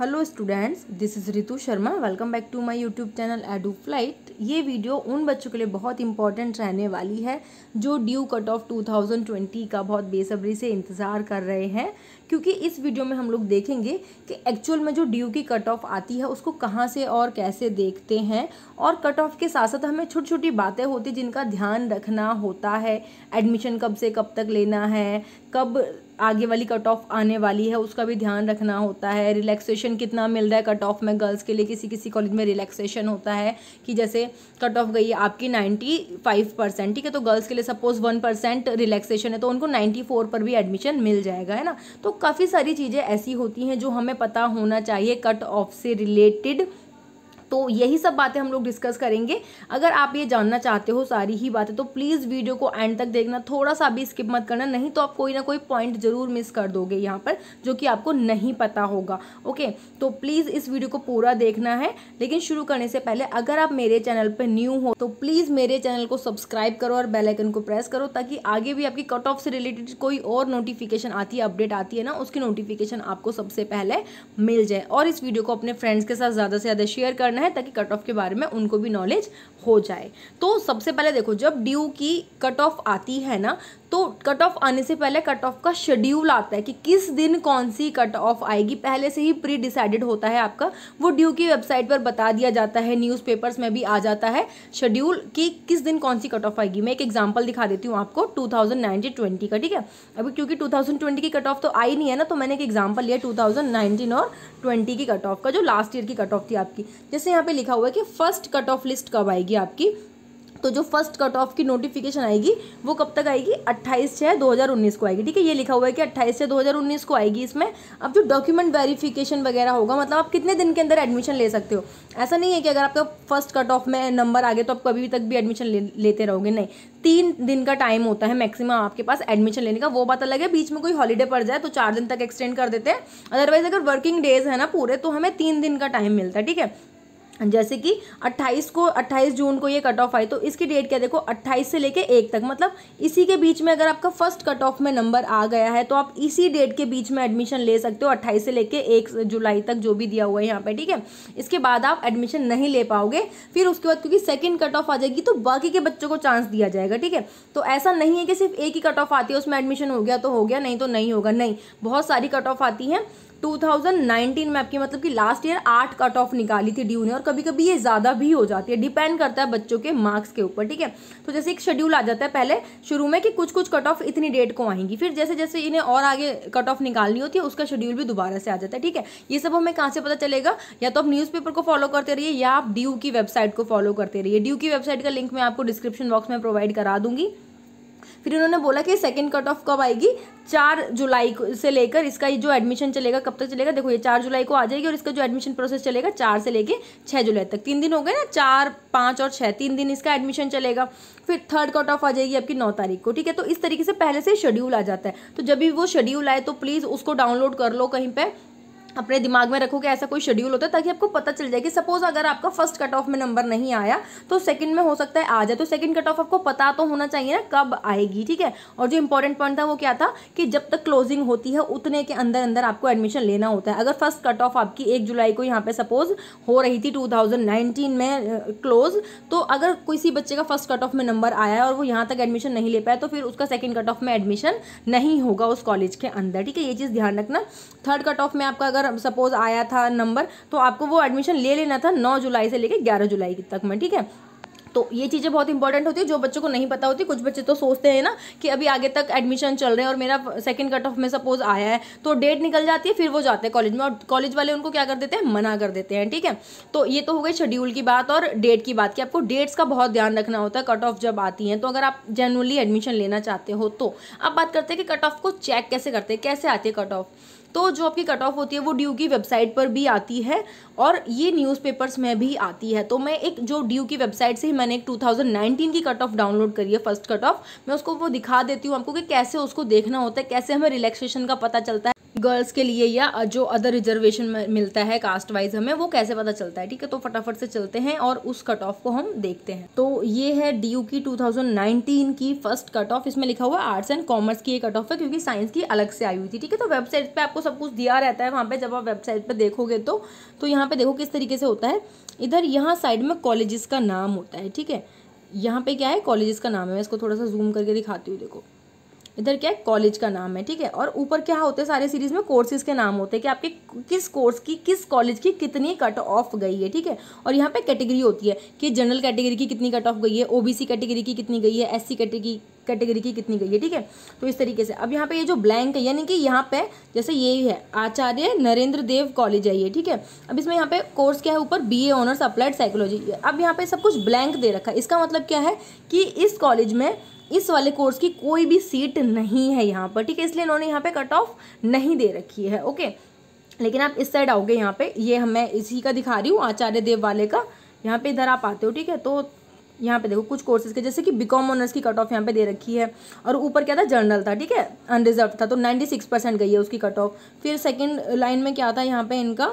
hello students this is Ritu Sharma welcome back to my YouTube channel Edu Flight ये video उन बच्चों के लिए बहुत इंपॉर्टेंट रहने वाली है जो ड्यू कट ऑफ 2020 का बहुत बेसब्री से इंतज़ार कर रहे हैं क्योंकि इस वीडियो में हम लोग देखेंगे कि एक्चुअल में जो ड्यू की कट ऑफ आती है उसको कहाँ से और कैसे देखते हैं और कट ऑफ के साथ साथ हमें छोटी छोटी बातें होती जिनका ध्यान रखना होता है एडमिशन कब से कब तक लेना है कब आगे वाली कट ऑफ आने वाली है उसका भी ध्यान रखना होता है रिलैक्सेशन कितना मिल रहा है कट ऑफ में गर्ल्स के लिए किसी किसी कॉलेज में रिलैक्सेशन होता है कि जैसे कट ऑफ गई है आपकी नाइन्टी फाइव परसेंट ठीक है तो गर्ल्स के लिए सपोज वन परसेंट रिलैक्सेशन है तो उनको नाइन्टी फोर पर भी एडमिशन मिल जाएगा है ना तो काफ़ी सारी चीज़ें ऐसी होती हैं जो हमें पता होना चाहिए कट ऑफ से रिलेटेड तो यही सब बातें हम लोग डिस्कस करेंगे अगर आप ये जानना चाहते हो सारी ही बातें तो प्लीज़ वीडियो को एंड तक देखना थोड़ा सा भी स्किप मत करना नहीं तो आप कोई ना कोई पॉइंट ज़रूर मिस कर दोगे यहाँ पर जो कि आपको नहीं पता होगा ओके तो प्लीज़ इस वीडियो को पूरा देखना है लेकिन शुरू करने से पहले अगर आप मेरे चैनल पर न्यू हो तो प्लीज़ मेरे चैनल को सब्सक्राइब करो और बेलाइकन को प्रेस करो ताकि आगे भी आपकी कट ऑफ से रिलेटेड कोई और नोटिफिकेशन आती है अपडेट आती है ना उसकी नोटिफिकेशन आपको सबसे पहले मिल जाए और इस वीडियो को अपने फ्रेंड्स के साथ ज़्यादा से ज़्यादा शेयर करना है ताकि कट ऑफ के बारे में उनको भी नॉलेज हो जाए तो सबसे पहले देखो जब ड्यू की कट ऑफ आती है ना तो कट ऑफ आने से पहले कट ऑफ का शेड्यूल आता है कि किस दिन कौन सी कट ऑफ आएगी पहले से ही प्री डिसाइडेड होता है आपका वो ड्यू की वेबसाइट पर बता दिया जाता है न्यूज़पेपर्स में भी आ जाता है शेड्यूल कि किस दिन कौन सी कट ऑफ आएगी मैं एक एग्जांपल दिखा देती हूँ आपको टू थाउजेंड का ठीक है अभी क्योंकि टू की कट ऑफ तो आई नहीं है ना तो मैंने एक एग्जाम्पल लिया टू और ट्वेंटी की कट ऑफ का जो लास्ट ईयर की कट ऑफ थी आपकी जैसे यहाँ पे लिखा हुआ है कि फर्स्ट कट ऑफ लिस्ट कब आएगी जाएगी आपकी तो जो फर्स्ट कट ऑफ की नोटिफिकेशन आएगी वो कब तक आएगी 28 छः 2019 को आएगी ठीक है ये लिखा हुआ है कि 28 से 2019 को आएगी इसमें अब जो डॉक्यूमेंट वेरिफिकेशन वगैरह होगा मतलब आप कितने दिन के अंदर एडमिशन ले सकते हो ऐसा नहीं है कि अगर आपका फर्स्ट कट ऑफ में नंबर आ गया तो आप कभी तक भी एडमिशन ले, लेते रहोगे नहीं तीन दिन का टाइम होता है मैक्सिमम आपके पास एडमिशन लेने का वो बात अलग है बीच में कोई हॉलीडे पड़ जाए तो चार दिन तक एक्सटेंड कर देते हैं अदरवाइज अगर वर्किंग डेज है ना पूरे तो हमें तीन दिन का टाइम मिलता है ठीक है जैसे कि 28 को 28 जून को ये कट ऑफ आई तो इसकी डेट क्या देखो 28 से लेके एक तक मतलब इसी के बीच में अगर आपका फर्स्ट कट ऑफ में नंबर आ गया है तो आप इसी डेट के बीच में एडमिशन ले सकते हो 28 से लेके एक जुलाई तक जो भी दिया हुआ है यहाँ पे ठीक है इसके बाद आप एडमिशन नहीं ले पाओगे फिर उसके बाद क्योंकि सेकेंड कट ऑफ आ जाएगी तो बाकी के बच्चों को चांस दिया जाएगा ठीक है तो ऐसा नहीं है कि सिर्फ एक ही कट ऑफ आती है उसमें एडमिशन हो गया तो हो गया नहीं तो नहीं होगा नहीं बहुत सारी कट ऑफ आती है 2019 में आपकी मतलब कि लास्ट ईयर आठ कट ऑफ निकाली थी ड्यू ने और कभी कभी ये ज़्यादा भी हो जाती है डिपेंड करता है बच्चों के मार्क्स के ऊपर ठीक है तो जैसे एक शेड्यूल आ जाता है पहले शुरू में कि कुछ कुछ कट ऑफ इतनी डेट को आएंगी फिर जैसे जैसे इन्हें और आगे कट ऑफ निकालनी होती है उसका शेड्यूल भी दोबारा से आ जाता है ठीक है ये सब हमें कहाँ से पता चलेगा या तो आप न्यूज़पेपर को फॉलो करते रहिए या आप ड्यू की वेबसाइट को फॉलो करते रहिए ड्यू की वेबसाइट का लिंक मैं आपको डिस्क्रिप्शन बॉक्स में प्रोवाइड करा दूंगी फिर उन्होंने बोला कि सेकेंड कट ऑफ कब आएगी चार जुलाई से लेकर इसका जो एडमिशन चलेगा कब तक चलेगा देखो ये चार जुलाई को आ जाएगी और इसका जो एडमिशन प्रोसेस चलेगा चार से लेके छः जुलाई तक तीन दिन हो गए ना चार पाँच और छः तीन दिन इसका एडमिशन चलेगा फिर थर्ड कट ऑफ आ जाएगी आपकी नौ तारीख को ठीक है तो इस तरीके से पहले से शेड्यूल आ जाता है तो जब भी वो शेड्यूल आए तो प्लीज़ उसको डाउनलोड कर लो कहीं पर अपने दिमाग में रखो कि ऐसा कोई शेड्यूल होता है ताकि आपको पता चल जाए कि सपोज अगर आपका फर्स्ट कट ऑफ में नंबर नहीं आया तो सेकंड में हो सकता है आ जाए तो सेकंड कट ऑफ आपको पता तो होना चाहिए ना कब आएगी ठीक है और जो इंपॉर्टेंट पॉइंट था वो क्या था कि जब तक क्लोजिंग होती है उतने के अंदर अंदर आपको एडमिशन लेना होता है अगर फर्स्ट कट ऑफ आपकी एक जुलाई को यहाँ पे सपोज हो रही थी टू में क्लोज तो अगर किसी बच्चे का फर्स्ट कट ऑफ में नंबर आया है और वो यहाँ तक एडमिशन नहीं ले पाया तो फिर उसका सेकेंड कट ऑफ में एडमिशन नहीं होगा उस कॉलेज के अंदर ठीक है ये चीज़ ध्यान रखना थर्ड कट ऑफ में आपका अगर अगर सपोज आया था नंबर तो आपको वो एडमिशन ले लेना था नौ जुलाई से लेकर ग्यारह जुलाई तक में ठीक है तो ये चीज़ें बहुत इंपॉर्टेंट होती है जो बच्चों को नहीं पता होती कुछ बच्चे तो सोचते हैं ना कि अभी आगे तक एडमिशन चल रहे हैं और मेरा सेकंड कट ऑफ में सपोज आया है तो डेट निकल जाती है फिर वो जाते हैं कॉलेज में और कॉलेज वाले उनको क्या कर देते हैं मना कर देते हैं ठीक है तो ये तो हो गई शेड्यूल की बात और डेट की बात की आपको डेट्स का बहुत ध्यान रखना होता है कट ऑफ जब आती हैं तो अगर आप जनरली एडमिशन लेना चाहते हो तो अब बात करते हैं कि कट ऑफ को चेक कैसे करते हैं कैसे आती है कट ऑफ तो जो आपकी कट ऑफ होती है वो ड्यू की वेबसाइट पर भी आती है और ये न्यूज़पेपर्स में भी आती है तो मैं एक जो ड्यू की वेबसाइट से ही मैंने एक 2019 की कट ऑफ डाउनलोड करी है फर्स्ट कट ऑफ मैं उसको वो दिखा देती हूँ आपको कि कैसे उसको देखना होता है कैसे हमें रिलैक्सेशन का पता चलता है गर्ल्स के लिए या जो अदर रिजर्वेशन मिलता है कास्ट वाइज हमें वो कैसे पता चलता है ठीक है तो फटाफट से चलते हैं और उस कट ऑफ को हम देखते हैं तो ये है डी की 2019 की फर्स्ट कट ऑफ इसमें लिखा हुआ आर्ट्स एंड कॉमर्स की कट ऑफ है क्योंकि साइंस की अलग से आई हुई थी ठीक है तो वेबसाइट पर आपको सब कुछ दिया रहता है वहाँ पर जब आप वेबसाइट पर देखोगे तो, तो यहाँ पर देखो किस तरीके से होता है इधर यहाँ साइड में कॉलेजेस का नाम होता है ठीक है यहाँ पे क्या है कॉलेजेस का नाम है मैं इसको थोड़ा सा जूम करके दिखाती हूँ देखो इधर क्या है कॉलेज का नाम है ठीक है और ऊपर क्या होते हैं सारे सीरीज़ में कोर्सेज के नाम होते हैं कि आपके किस कोर्स की किस कॉलेज की कितनी कट ऑफ गई है ठीक है और यहाँ पे कैटेगरी होती है कि जनरल कैटेगरी की कितनी कट ऑफ गई है ओबीसी कैटेगरी की कितनी गई है सी कैटेगरी कैटेगरी की कितनी गई है ठीक है तो इस तरीके से अब यहाँ पे ये जो ब्लैंक है यानी कि यहाँ पे जैसे ये है आचार्य नरेंद्र देव कॉलेज है ये ठीक है अब इसमें यहाँ पे कोर्स क्या है ऊपर बीए ऑनर्स अप्लाइड साइकोलॉजी अब यहाँ पे सब कुछ ब्लैंक दे रखा है इसका मतलब क्या है कि इस कॉलेज में इस वाले कोर्स की कोई भी सीट नहीं है यहाँ पर ठीक है इसलिए इन्होंने यहाँ पे कट ऑफ नहीं दे रखी है ओके लेकिन आप इस साइड आओगे यहाँ पे ये हमें मैं इसी का दिखा रही हूँ आचार्य देव वाले का यहाँ पे इधर आप आते हो ठीक है तो यहाँ पे देखो कुछ कोर्सेज के जैसे कि बीकॉम ऑनर्स की कट ऑफ यहाँ पे दे रखी है और ऊपर क्या था जर्नल था ठीक है अनरिजर्व था तो 96 परसेंट गई है उसकी कट ऑफ फिर सेकंड लाइन में क्या था यहाँ पे इनका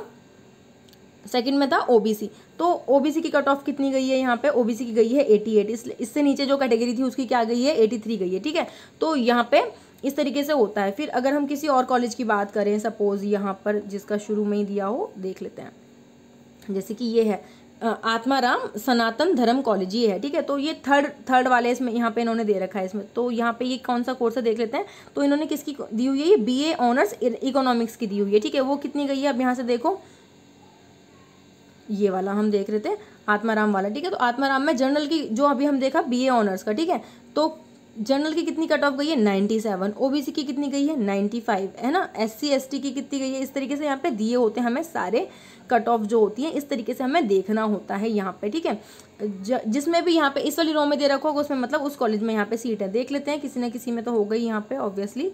सेकंड में था ओबीसी तो ओबीसी की कट ऑफ कितनी गई है यहाँ पे ओबीसी की गई है एटी एट इससे नीचे जो कैटेगरी थी उसकी क्या गई है एटी थ्री गई है ठीक है तो यहाँ पे इस तरीके से होता है फिर अगर हम किसी और कॉलेज की बात करें सपोज यहाँ पर जिसका शुरू में ही दिया हो देख लेते हैं जैसे कि ये है आत्माराम सनातन धर्म कॉलेज ये है ठीक है तो ये थर्ड थर्ड वाले इसमें यहाँ पे इन्होंने दे रखा है इसमें तो यहाँ पे ये कौन सा कोर्स है देख लेते हैं तो इन्होंने किसकी दी हुई है ये बी ए ऑनर्स इकोनॉमिक्स की दी हुई है ठीक है वो कितनी गई है अब यहाँ से देखो ये वाला हम देख रहे थे आत्माराम वाला ठीक है तो आत्माराम में जनरल की जो अभी हम देखा बीए ऑनर्स का ठीक है तो जनरल की कितनी कट ऑफ गई है नाइन्टी सेवन ओबीसी की कितनी गई है नाइन्टी फाइव है ना एस सी एस टी की कितनी गई है इस तरीके से यहाँ पे दिए होते हैं हमें सारे कट ऑफ जो होती है इस तरीके से हमें देखना होता है यहाँ पे ठीक है जिसमें भी यहाँ पे इस वाली रो में दे रखा होगा उसमें मतलब उस कॉलेज में यहाँ पे सीट है देख लेते हैं किसी न किसी में तो हो गई यहाँ पे ऑब्वियसली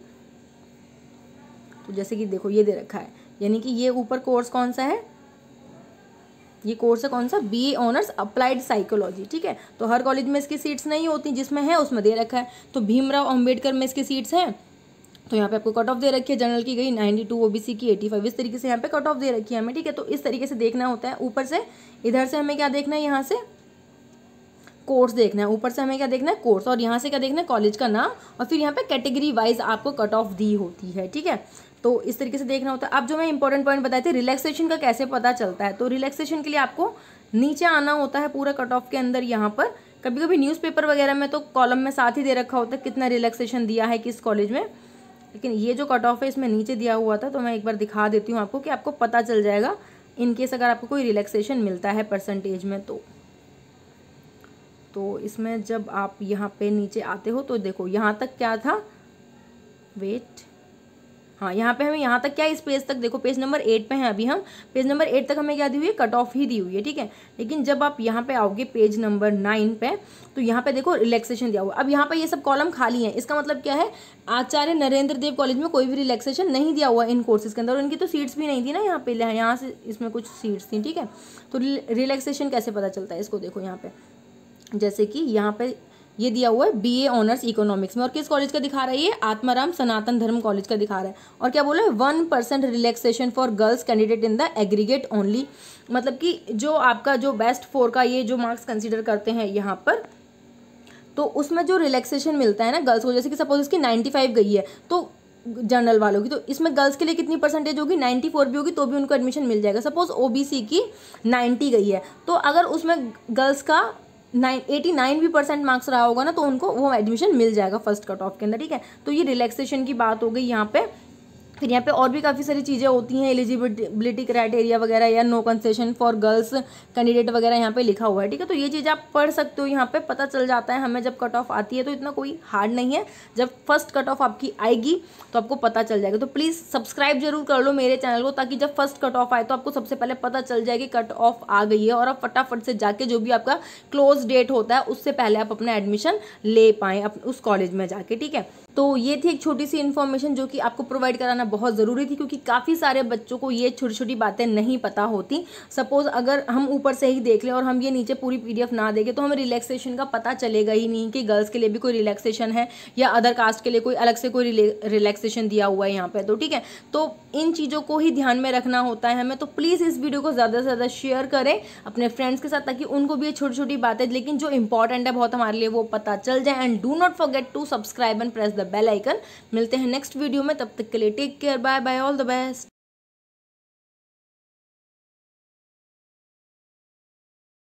तो जैसे कि देखो ये दे रखा है यानी कि ये ऊपर कोर्स कौन सा है ये कोर्स है कौन सा B A honours applied psychology ठीक है तो हर कॉलेज में इसकी सीट्स नहीं होती जिसमें है उसमें दे रखा है तो भीमराव अम्बेडकर में इसकी सीट्स हैं तो यहाँ पे आपको कट ऑफ दे रखी है जनरल की गई 92 ओबीसी की 85 इस तरीके से यहाँ पे कट ऑफ दे रखी है हमें ठीक है तो इस तरीके से देखना होता है ऊपर से इधर से हमें क्या देखना है यहाँ से कोर्स देखना है ऊपर से हमें क्या देखना है कोर्स और यहाँ से क्या देखना है कॉलेज का नाम और फिर यहाँ पे कैटेगरी वाइज आपको कट ऑफ दी होती है ठीक है तो इस तरीके से देखना होता है अब जो मैं इंपॉर्टेंट पॉइंट बताए थे रिलैक्सेशन का कैसे पता चलता है तो रिलैक्सेशन के लिए आपको नीचे आना होता है पूरा कट ऑफ के अंदर यहाँ पर कभी कभी न्यूज़पेपर वगैरह में तो कॉलम में साथ ही दे रखा होता है कितना रिलैक्सेशन दिया है किस कॉलेज में लेकिन ये जो कट ऑफ है इसमें नीचे दिया हुआ था तो मैं एक बार दिखा देती हूँ आपको कि आपको पता चल जाएगा इनकेस अगर आपको कोई रिलैक्सेशन मिलता है परसेंटेज में तो तो इसमें जब आप यहाँ पे नीचे आते हो तो देखो यहाँ तक क्या था वेट हाँ यहाँ पे हमें यहाँ तक क्या इस पेज तक देखो पेज नंबर एट पे हैं अभी हम पेज नंबर एट तक हमें क्या दी हुई है कट ऑफ ही दी हुई है ठीक है लेकिन जब आप यहाँ पे आओगे पेज नंबर नाइन पे तो यहाँ पे देखो रिलैक्सेशन दिया हुआ अब यहाँ पे ये सब कॉलम खाली है इसका मतलब क्या है आचार्य नरेंद्र देव कॉलेज में कोई भी रिलैक्सेशन नहीं दिया हुआ इन कोर्सेज के अंदर और इनकी तो सीट्स भी नहीं थी ना यहाँ पे यहाँ से इसमें कुछ सीट्स थी ठीक है तो रिलैक्सेशन कैसे पता चलता है इसको देखो यहाँ पे जैसे कि यहाँ पे ये दिया हुआ है बीए ऑनर्स इकोनॉमिक्स में और किस कॉलेज का दिखा रहा है ये आत्माराम सनातन धर्म कॉलेज का दिखा रहा है और क्या बोला है one percent relaxation for girls candidate in the aggregate only मतलब कि जो आपका जो बेस्ट फोर का ये जो मार्क्स कंसिडर करते हैं यहाँ पर तो उसमें जो रिलैक्सेशन मिलता है ना गर्ल्स को जैसे कि सपोज उसकी नाइन्टी फाइव गई है तो जनरल वालों की तो इसमें गर्ल्स के लिए कितनी परसेंटेज होगी 94 भी होगी तो भी उनको एडमिशन मिल जाएगा सपोज ओबीसी की 90 गई है तो अगर उसमें गर्ल्स का एटी नाइन भी परसेंट मार्क्स रहा होगा ना तो उनको वो एडमिशन मिल जाएगा फर्स्ट कट ऑफ के अंदर ठीक है तो ये रिलैक्सेशन की बात हो गई यहाँ पे फिर यहाँ पे और भी काफ़ी सारी चीज़ें होती हैं एलिजिबिलिटी क्राइटेरिया वगैरह या no concession for girls candidate वगैरह यहाँ पे लिखा हुआ है ठीक है तो ये चीज़ आप पढ़ सकते हो यहाँ पे पता चल जाता है हमें जब कट ऑफ आती है तो इतना कोई हार्ड नहीं है जब फर्स्ट कट ऑफ आपकी आएगी तो आपको पता चल जाएगा तो प्लीज़ सब्सक्राइब जरूर कर लो मेरे चैनल को ताकि जब फर्स्ट कट ऑफ आए तो आपको सबसे पहले पता चल जाए कि कट ऑफ आ गई है और आप फटाफट से जाके जो भी आपका क्लोज डेट होता है उससे पहले आप अपना एडमिशन ले पाएँ उस कॉलेज में जाके ठीक है तो ये थी एक छोटी सी इन्फॉर्मेशन जो कि आपको प्रोवाइड कराना बहुत ज़रूरी थी क्योंकि काफ़ी सारे बच्चों को ये छोटी छोटी बातें नहीं पता होती सपोज़ अगर हम ऊपर से ही देख लें और हम ये नीचे पूरी पी ना देखें तो हमें रिलैक्सेशन का पता चलेगा ही नहीं कि गर्ल्स के लिए भी कोई रिलैक्सेशन है या अदर कास्ट के लिए कोई अलग से कोई रिलैक्सेशन दिया हुआ है यहाँ पर तो ठीक है तो इन चीज़ों को ही ध्यान में रखना होता है हमें तो प्लीज़ इस वीडियो को ज़्यादा से ज़्यादा शेयर करें अपने फ्रेंड्स के साथ ताकि उनको भी ये छोटी छोटी बातें लेकिन जो इंपॉर्टेंट है बहुत हमारे लिए वो पता चल जाए and do not forget to subscribe and press the bell icon मिलते हैं नेक्स्ट वीडियो में तब तक के लिए take care bye bye all the best